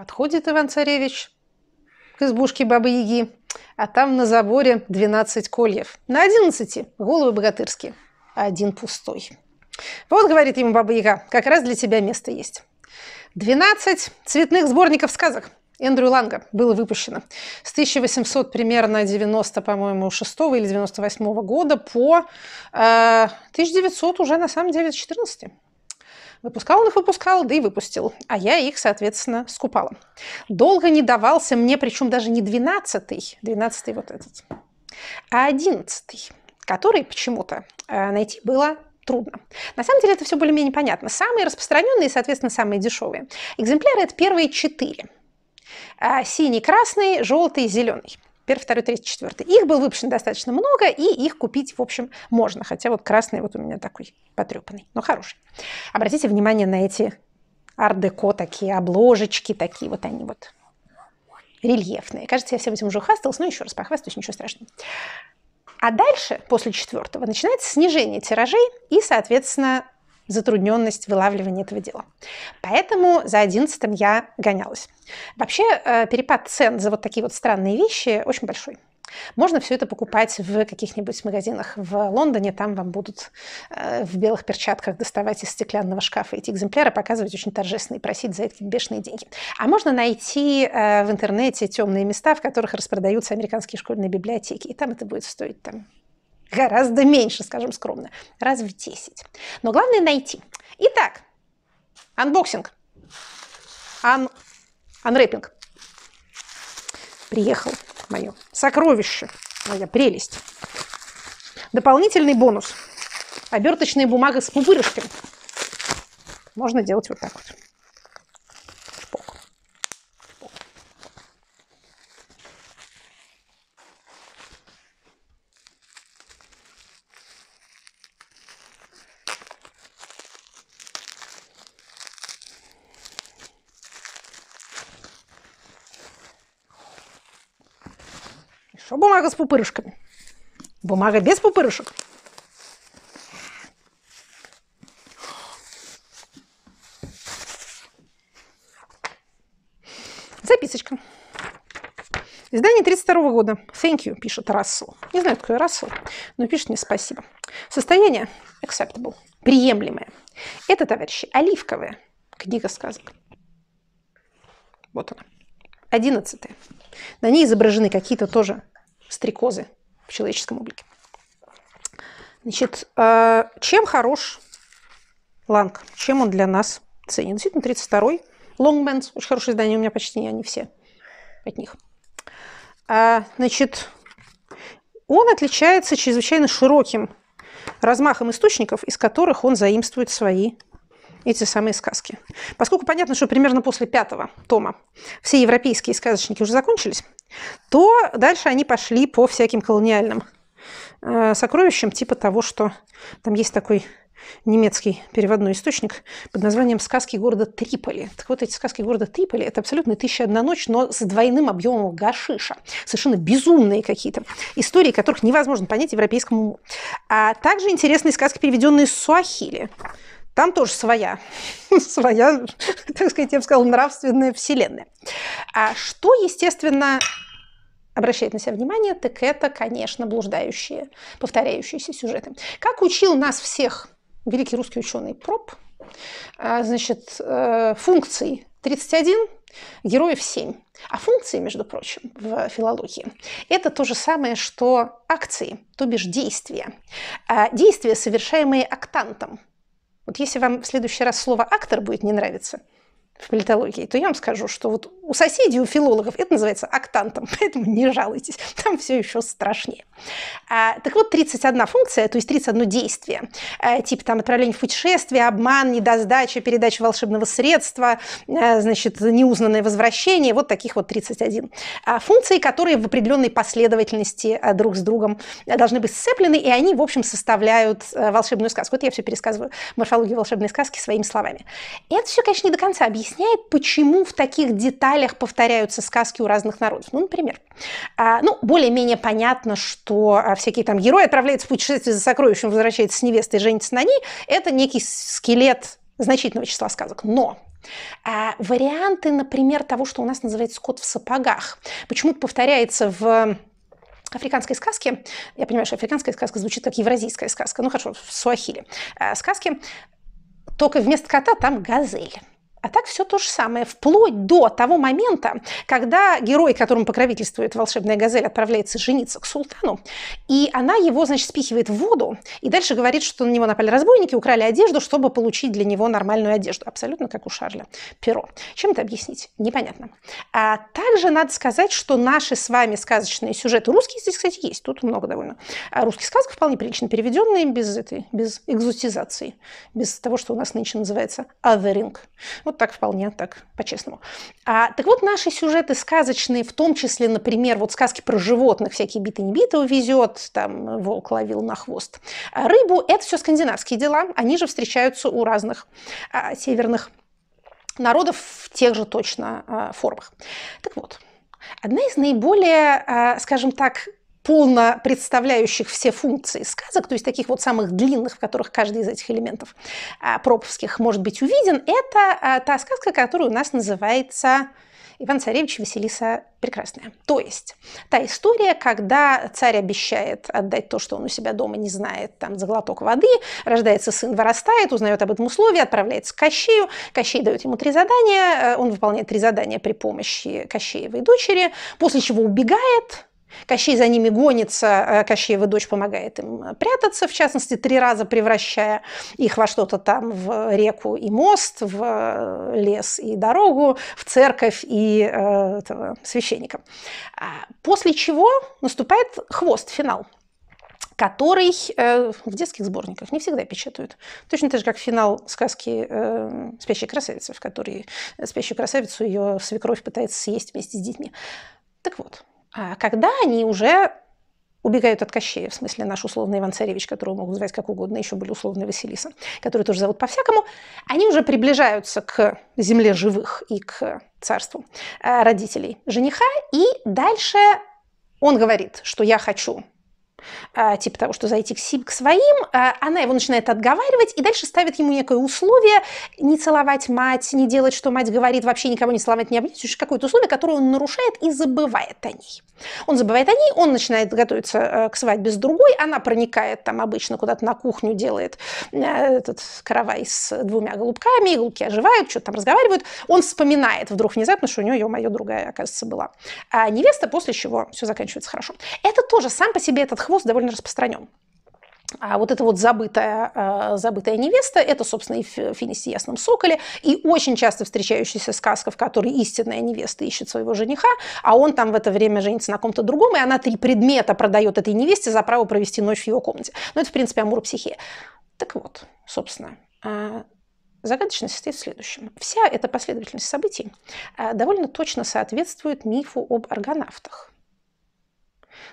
Подходит Иван-Царевич к избушке Бабы-Яги, а там на заборе 12 кольев. На 11 головы богатырские, а один пустой. Вот, говорит ему Баба-Яга, как раз для тебя место есть. 12 цветных сборников сказок Эндрю Ланга было выпущено с 1800 примерно 90, по-моему, 6 или 98 года по э, 1900 уже на самом деле 14. Выпускал он их, выпускал, да и выпустил. А я их, соответственно, скупала. Долго не давался мне, причем даже не 12-й, 12-й вот этот, а 11-й, который почему-то э, найти было трудно. На самом деле это все более-менее понятно. Самые распространенные и, соответственно, самые дешевые. Экземпляры – это первые четыре. А синий, красный, желтый, зеленый первый, второй, третий, четвертый. Их было выпущено достаточно много, и их купить, в общем, можно. Хотя вот красный вот у меня такой потрепанный, но хороший. Обратите внимание на эти ар-деко такие обложечки, такие вот они вот рельефные. Кажется, я всем этим уже хвасталась, но еще раз похвастаюсь, ничего страшного. А дальше, после четвертого, начинается снижение тиражей и, соответственно, затрудненность вылавливания этого дела. Поэтому за 11 я гонялась. Вообще э, перепад цен за вот такие вот странные вещи очень большой. Можно все это покупать в каких-нибудь магазинах в Лондоне. Там вам будут э, в белых перчатках доставать из стеклянного шкафа эти экземпляры, показывать очень торжественно и просить за эти бешеные деньги. А можно найти э, в интернете темные места, в которых распродаются американские школьные библиотеки. И там это будет стоить там, гораздо меньше, скажем скромно, раз в 10. Но главное найти. Итак, анбоксинг, ан, анрэппинг. Приехал мое сокровище, моя прелесть. Дополнительный бонус. Оберточная бумага с пупырышками. Можно делать вот так вот. Хорошо, бумага с пупырышками. Бумага без пупырышек. Записочка. Издание 32 года. Thank you, пишет Рассел. Не знаю, какой Рассел, но пишет мне спасибо. Состояние acceptable, приемлемое. Это, товарищи, оливковая книга сказок. Вот она. Одиннадцатая. На ней изображены какие-то тоже стрекозы в человеческом облике. Значит, а, чем хорош Ланг? Чем он для нас ценен? Действительно, 32-й. Longmans, очень хорошее издание, у меня почти не они все от них. А, значит, он отличается чрезвычайно широким размахом источников, из которых он заимствует свои эти самые сказки. Поскольку понятно, что примерно после пятого тома все европейские сказочники уже закончились, то дальше они пошли по всяким колониальным э, сокровищам, типа того, что там есть такой немецкий переводной источник под названием «Сказки города Триполи». Так вот, эти сказки города Триполи – это абсолютно «Тысяча одна ночь», но с двойным объемом гашиша. Совершенно безумные какие-то истории, которых невозможно понять европейскому уму. А также интересные сказки, переведенные с суахили. Там тоже своя, своя, так сказать, я бы сказала, нравственная вселенная. А что, естественно, обращает на себя внимание, так это, конечно, блуждающие, повторяющиеся сюжеты. Как учил нас всех великий русский ученый Проб, а, значит, э, функций 31, героев 7. А функции, между прочим, в филологии – это то же самое, что акции, то бишь действия. А действия, совершаемые актантом, вот если вам в следующий раз слово «актор» будет не нравиться в политологии, то я вам скажу, что вот у соседей, у филологов это называется октантом, поэтому не жалуйтесь, там все еще страшнее. А, так вот, 31 функция, то есть 31 действие, а, типа там отправление в путешествие, обман, недосдача, передача волшебного средства, а, значит, неузнанное возвращение, вот таких вот 31 функций, которые в определенной последовательности друг с другом должны быть сцеплены, и они, в общем, составляют волшебную сказку. Вот я все пересказываю морфологию волшебной сказки своими словами. И это все, конечно, не до конца объясняет, почему в таких деталях деталях повторяются сказки у разных народов. Ну, например, а, ну, более-менее понятно, что а, всякие там герои отправляются в путешествие за сокровищем, возвращаются с невестой, женятся на ней. Это некий скелет значительного числа сказок. Но а, варианты, например, того, что у нас называется Скот в сапогах, почему-то повторяется в африканской сказке, я понимаю, что африканская сказка звучит как евразийская сказка, ну хорошо, в Суахили а, сказки, только вместо кота там газель. А так все то же самое, вплоть до того момента, когда герой, которому покровительствует волшебная газель, отправляется жениться к султану, и она его, значит, спихивает в воду, и дальше говорит, что на него напали разбойники, украли одежду, чтобы получить для него нормальную одежду, абсолютно как у Шарля Перо. Чем это объяснить? Непонятно. А также надо сказать, что наши с вами сказочные сюжеты, русские здесь, кстати, есть, тут много довольно, а, русских сказок вполне прилично переведенные, без этой, без экзотизации, без того, что у нас нынче называется «оверинг». Вот так вполне, так по-честному. А, так вот, наши сюжеты сказочные, в том числе, например, вот сказки про животных, всякие биты не битого везет, там волк ловил на хвост. А рыбу – это все скандинавские дела, они же встречаются у разных а, северных народов в тех же точно а, формах. Так вот, одна из наиболее, а, скажем так, полно представляющих все функции сказок, то есть таких вот самых длинных, в которых каждый из этих элементов а, проповских может быть увиден, это а, та сказка, которая у нас называется Иван Царевич и Василиса Прекрасная. То есть та история, когда царь обещает отдать то, что он у себя дома не знает, там за глоток воды, рождается сын, вырастает, узнает об этом условии, отправляется к Кощею, Кощей дает ему три задания, э, он выполняет три задания при помощи Кощеевой дочери, после чего убегает, Кощей за ними гонится, э, Кощеева дочь помогает им прятаться, в частности, три раза превращая их во что-то там, в реку и мост, в э, лес и дорогу, в церковь и э, этого, священника. После чего наступает хвост, финал который в детских сборниках не всегда печатают. Точно так же, как финал сказки э, «Спящей красавицы», в которой спящую красавицу ее свекровь пытается съесть вместе с детьми. Так вот, а когда они уже убегают от Кощея, в смысле наш условный Иван Царевич, которого могут звать как угодно, еще были условные Василиса, которые тоже зовут по-всякому, они уже приближаются к земле живых и к царству э, родителей жениха, и дальше он говорит, что я хочу а, типа того, что зайти к, к своим, а, она его начинает отговаривать и дальше ставит ему некое условие не целовать мать, не делать, что мать говорит, вообще никого не целовать, не обнять, еще какое-то условие, которое он нарушает и забывает о ней. Он забывает о ней, он начинает готовиться э, к свадьбе с другой, она проникает там обычно куда-то на кухню, делает э, этот каравай с двумя голубками, голубки оживают, что-то там разговаривают. Он вспоминает вдруг внезапно, что у него ее моя другая, оказывается, была. А невеста, после чего все заканчивается хорошо. Это тоже сам по себе этот хвост довольно распространен. А вот эта вот забытая, э, забытая невеста, это, собственно, и в «Финисе ясном соколе», и очень часто встречающаяся сказка, в которой истинная невеста ищет своего жениха, а он там в это время женится на ком-то другом, и она три предмета продает этой невесте за право провести ночь в его комнате. Но ну, это, в принципе, амур психе. Так вот, собственно, э, Загадочность состоит в следующем. Вся эта последовательность событий э, довольно точно соответствует мифу об аргонавтах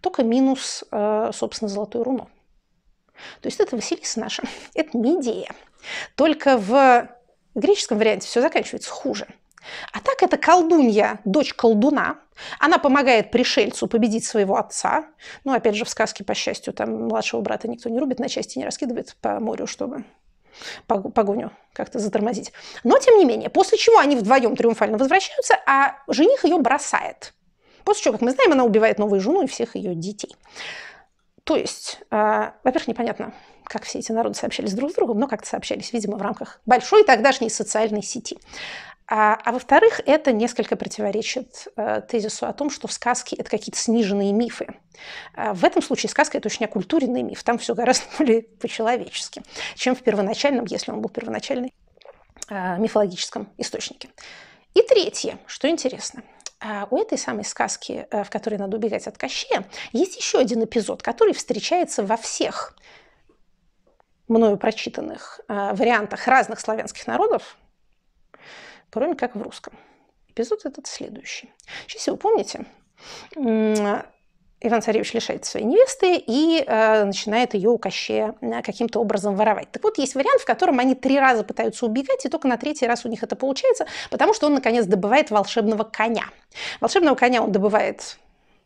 только минус, э, собственно, золотое руно. То есть это Василиса наша, это Медея. Только в греческом варианте все заканчивается хуже. А так это колдунья, дочь колдуна. Она помогает пришельцу победить своего отца. Ну, опять же, в сказке, по счастью, там младшего брата никто не рубит, на части не раскидывает по морю, чтобы погоню как-то затормозить. Но, тем не менее, после чего они вдвоем триумфально возвращаются, а жених ее бросает. После чего, как мы знаем, она убивает новую жену и всех ее детей. То есть, э, во-первых, непонятно, как все эти народы сообщались друг с другом, но как-то сообщались, видимо, в рамках большой тогдашней социальной сети. А, а во-вторых, это несколько противоречит э, тезису о том, что сказки – это какие-то сниженные мифы. А в этом случае сказка – это очень окультуренный миф, там все гораздо более по-человечески, чем в первоначальном, если он был первоначальный, э, а, мифологическом источнике. И третье, что интересно – а у этой самой сказки, э, в которой надо убегать от Кощея, есть еще один эпизод, который встречается во всех мною прочитанных э, вариантах разных славянских народов, кроме как в русском. Эпизод этот следующий. Сейчас, если вы помните, Иван-царевич лишает своей невесты и э, начинает ее у Кощея э, каким-то образом воровать. Так вот, есть вариант, в котором они три раза пытаются убегать, и только на третий раз у них это получается, потому что он, наконец, добывает волшебного коня. Волшебного коня он добывает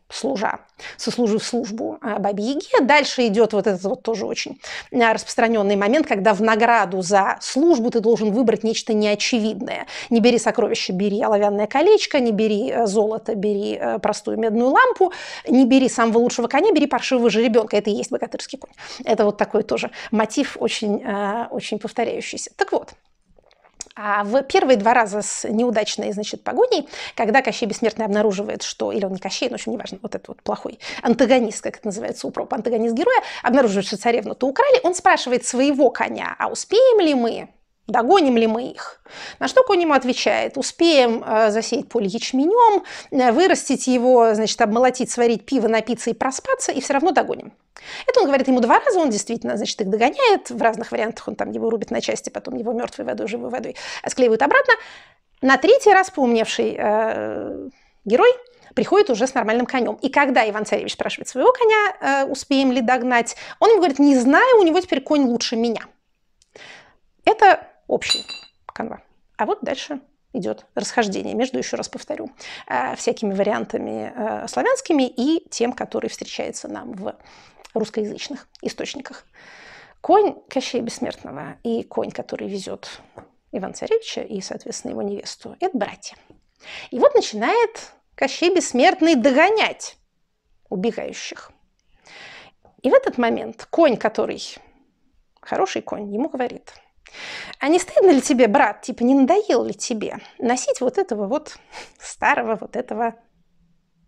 служа, сослужив службу а, Бабе Дальше идет вот этот вот тоже очень а, распространенный момент, когда в награду за службу ты должен выбрать нечто неочевидное. Не бери сокровища, бери оловянное колечко, не бери э, золото, бери э, простую медную лампу, не бери самого лучшего коня, бери паршивого жеребенка. Это и есть богатырский конь. Это вот такой тоже мотив очень, э, очень повторяющийся. Так вот, а в первые два раза с неудачной, значит, погоней, когда Кощей Бессмертный обнаруживает, что, или он не Кощей, но, в общем, неважно, вот этот вот плохой антагонист, как это называется у пропа, антагонист героя, обнаруживает, что царевну-то украли, он спрашивает своего коня, а успеем ли мы? Догоним ли мы их? На что Коним отвечает, успеем э, засеять поле ячменем, э, вырастить его, значит, обмолотить, сварить пиво, напиться и проспаться, и все равно догоним. Это он говорит ему два раза, он действительно, значит, их догоняет, в разных вариантах он там его рубит на части, потом его мертвой водой, живой водой склеивают обратно. На третий раз поумневший э, герой приходит уже с нормальным конем. И когда Иван Царевич спрашивает своего коня, э, успеем ли догнать, он ему говорит, не знаю, у него теперь конь лучше меня. Это общий канва. А вот дальше идет расхождение между, еще раз повторю, э, всякими вариантами э, славянскими и тем, который встречается нам в русскоязычных источниках. Конь Кощея Бессмертного и конь, который везет Иван Царевича и, соответственно, его невесту, это братья. И вот начинает Кощей Бессмертный догонять убегающих. И в этот момент конь, который хороший конь, ему говорит – а не стыдно ли тебе, брат, типа не надоело ли тебе носить вот этого вот старого вот этого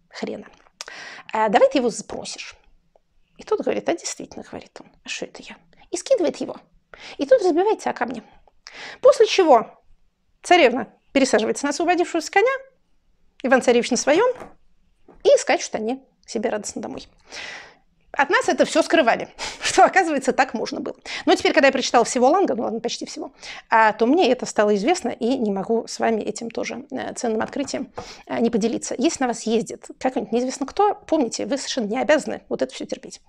хрена? А давай ты его спросишь. И тут говорит, а действительно, говорит он, а что это я? И скидывает его. И тут разбивается о камни. После чего царевна пересаживается на освободившуюся коня, Иван Царевич на своем, и что они себе радостно домой. От нас это все скрывали, что, оказывается, так можно было. Но теперь, когда я прочитала всего Ланга, ну ладно, почти всего, а, то мне это стало известно, и не могу с вами этим тоже э, ценным открытием э, не поделиться. Если на вас ездит как-нибудь неизвестно кто, помните, вы совершенно не обязаны вот это все терпеть.